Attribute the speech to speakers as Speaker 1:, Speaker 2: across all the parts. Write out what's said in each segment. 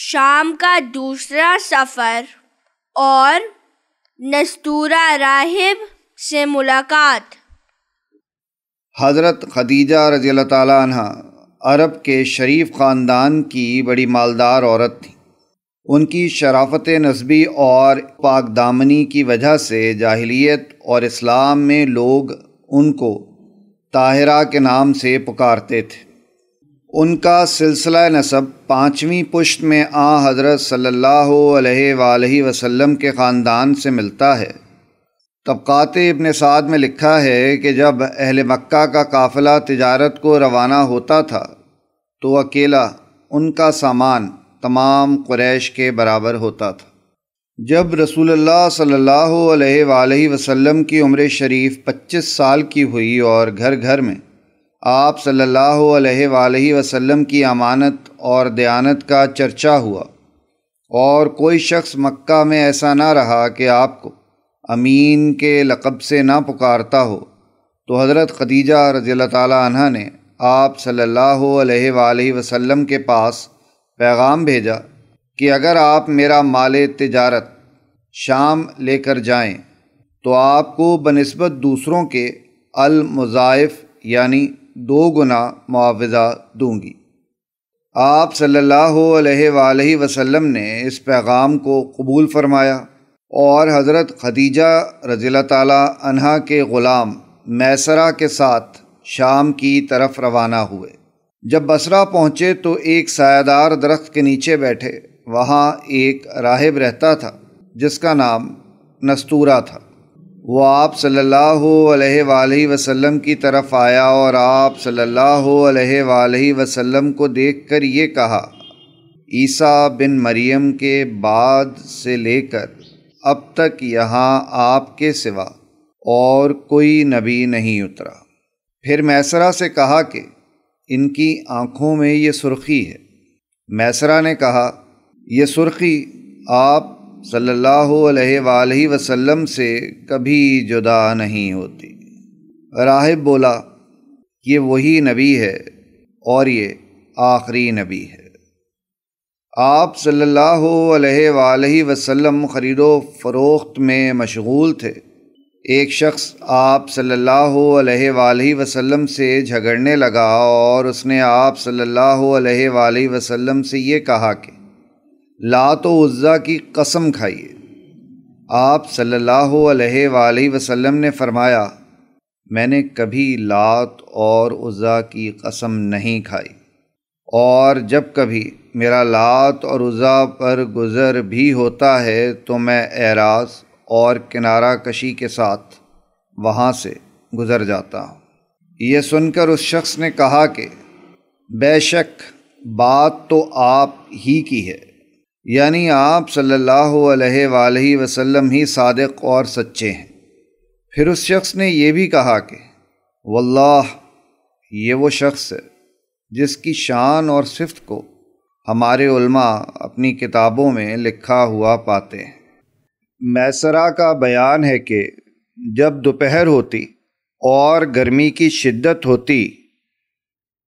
Speaker 1: शाम का दूसरा सफ़र और नस्तूरा राहिब से मुलाकात हज़रत खदीजा रजी अल्लाह अरब के शरीफ ख़ानदान की बड़ी मालदार औरत थी उनकी शराफत नस्बी और पाक दामनी की वजह से जाहिलियत और इस्लाम में लोग उनको ताहिरा के नाम से पुकारते थे उनका सिलसिला नसब पाँचवीं पुश्त में आ हज़रत सल्ला वसम के ख़ानदान से मिलता है तबक़ात इबन साद में लिखा है कि जब अहल मक्का का काफ़िला तजारत को रवाना होता था तो अकेला उनका सामान तमाम क्रैश के बराबर होता था जब रसूल सल्ला वसम की उम्र शरीफ 25 साल की हुई और घर घर में आप सल्लल्लाहु अलैहि वसल्लम की अमानत और दयानत का चर्चा हुआ और कोई शख्स मक्का में ऐसा ना रहा कि आपको अमीन के लक़ब से ना पुकारता हो तो हज़रत खदीजा रज़ी तह ने आप सल्लल्लाहु अलैहि वसल्लम के पास पैगाम भेजा कि अगर आप मेरा माल तजारत शाम लेकर जाएं तो आपको बनस्बत दूसरों के अलमज़ाइफ़ यानी दो गुना मुआवजा दूंगी आप सल्लल्लाहु अलैहि वसल्लम ने इस पैगाम को कबूल फरमाया और हज़रत खदीजा रजील तह के ग़ुलाम मैसरा के साथ शाम की तरफ रवाना हुए जब बसरा पहुँचे तो एक सायदार दरख्त के नीचे बैठे वहाँ एक राहिब रहता था जिसका नाम नस्तूरा था वो आप सल्लल्लाहु अलैहि वसल्लम की तरफ आया और आप सल्लल्लाहु अलैहि वसल्लम को देखकर ये कहा ईसा बिन मरियम के बाद से लेकर अब तक यहाँ आपके सिवा और कोई नबी नहीं उतरा फिर मैसरा से कहा कि इनकी आँखों में ये सुर्खी है मैसरा ने कहा यह सुर्खी आप सल्लल्लाहु अलैहि वसल्लम से कभी जुदा नहीं होती राहिब बोला ये वही नबी है और ये आखिरी नबी है आप सल्लल्लाहु अलैहि वसल्लम ख़रीदो फ़रोख्त में मशगूल थे एक शख्स आप सल्लल्लाहु अलैहि वसल्लम से झगड़ने लगा और उसने आप सल्लल्लाहु अलैहि वसल्लम से ये कहा कि लात उज़ा की कसम खाइए आप सल्लल्लाहु अलैहि वसल्लम ने फरमाया मैंने कभी लात और उज़ा की कसम नहीं खाई और जब कभी मेरा लात और उज़ा पर गुज़र भी होता है तो मैं एराज और किनारा कशी के साथ वहाँ से गुज़र जाता हूँ यह सुनकर उस शख्स ने कहा कि बेशक बात तो आप ही की है यानी आप सल्लल्लाहु अलैहि वसल्लम ही सदक़ और सच्चे हैं फिर उस शख्स ने यह भी कहा कि वल्लाह ये वो शख्स है जिसकी शान और सिफ्त को हमारे उल्मा अपनी किताबों में लिखा हुआ पाते हैं मैसरा का बयान है कि जब दोपहर होती और गर्मी की शिद्दत होती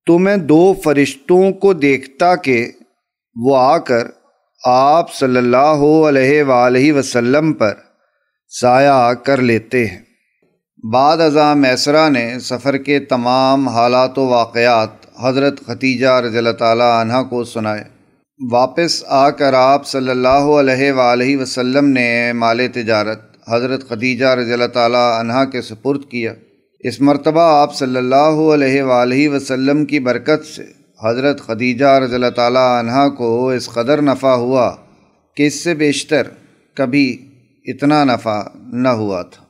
Speaker 1: तो मैं दो फरिश्तों को देखता कि वो आकर आप सल्लल्लाहु अलैहि वसल्लम पर साया कर लेते हैं बाद अज़ा मैसरा ने सफ़र के तमाम हालात व वाक़ात हज़रत खतीजा रज़ल तह को सुनाए वापस आकर आप सल्लल्लाहु अलैहि वसल्लम ने माल तजारत हज़रत खदीजा रज़ल तह के सपुर्द किया इस मरतबा आप सल्लल्लाहु अलैहि वसल्लम की बरकत से हज़रत खदीजा रज़ल तह को इस कदर नफ़ा हुआ कि इससे बेशतर कभी इतना नफ़ा न हुआ था